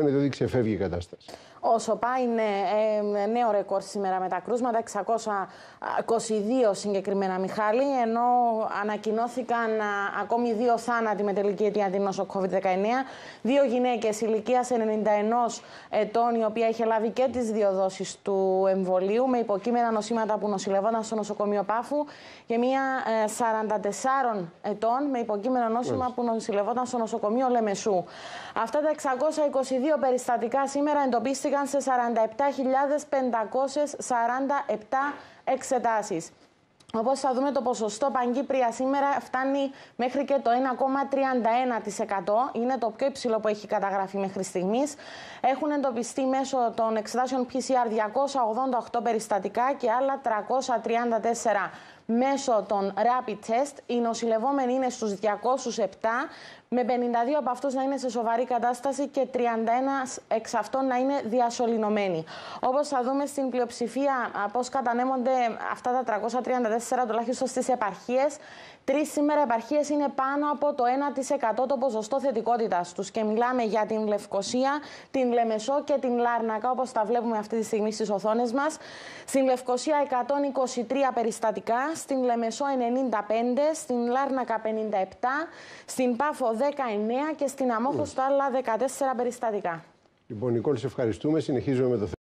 Φαίνεται ότι ξεφεύγει η κατάσταση. Όσο πάει, είναι ε, νέο ρεκόρ σήμερα με τα κρούσματα, 622 συγκεκριμένα, Μιχάλη, ενώ ανακοινώθηκαν ακόμη δύο θάνατοι με τελική αιτία την νόσο COVID-19. Δύο γυναίκες ηλικίας 91 ετών, η οποία είχε λάβει και τις δύο δόσεις του εμβολίου, με υποκείμενα νοσήματα που νοσηλευόταν στο νοσοκομείο Πάφου, και μία 44 ε, ετών με υποκείμενα νόσημα που νοσηλευόταν στο νοσοκομείο Λεμεσού. Αυτά τα 622 δύο περιστατικά σήμερα εντοπίστηκαν σε 47.547 εξετάσεις. Όπως θα δούμε το ποσοστό Παγκύπρια σήμερα φτάνει μέχρι και το 1,31%. Είναι το πιο υψηλό που έχει καταγραφεί μέχρι στιγμής. Έχουν εντοπιστεί μέσω των εξετάσεων PCR 288 περιστατικά και άλλα 334 μέσω των rapid test. Οι νοσηλευόμενοι είναι στους 207, με 52 από αυτούς να είναι σε σοβαρή κατάσταση και 31 εξ αυτών να είναι διασωληνωμένοι. Όπως θα δούμε στην πλειοψηφία πώς κατανέμονται αυτά τα 334 τουλάχιστον στις επαρχίες. Τρεις σήμερα επαρχίες είναι πάνω από το 1% το ποσοστό θετικότητας τους. Και μιλάμε για την Λευκοσία, την Λεμεσό και την Λάρνακα, όπως τα βλέπουμε αυτή τη στιγμή στις οθόνες μας. Στην Λευκοσία 123 περιστατικά, στην Λεμεσό 95, στην Λάρνακα 57, στην Πάφο 19 και στην Αμόχωστο άλλα 14 περιστατικά. Λοιπόν, Νικόλη, σε ευχαριστούμε. Συνεχίζουμε με το θέμα.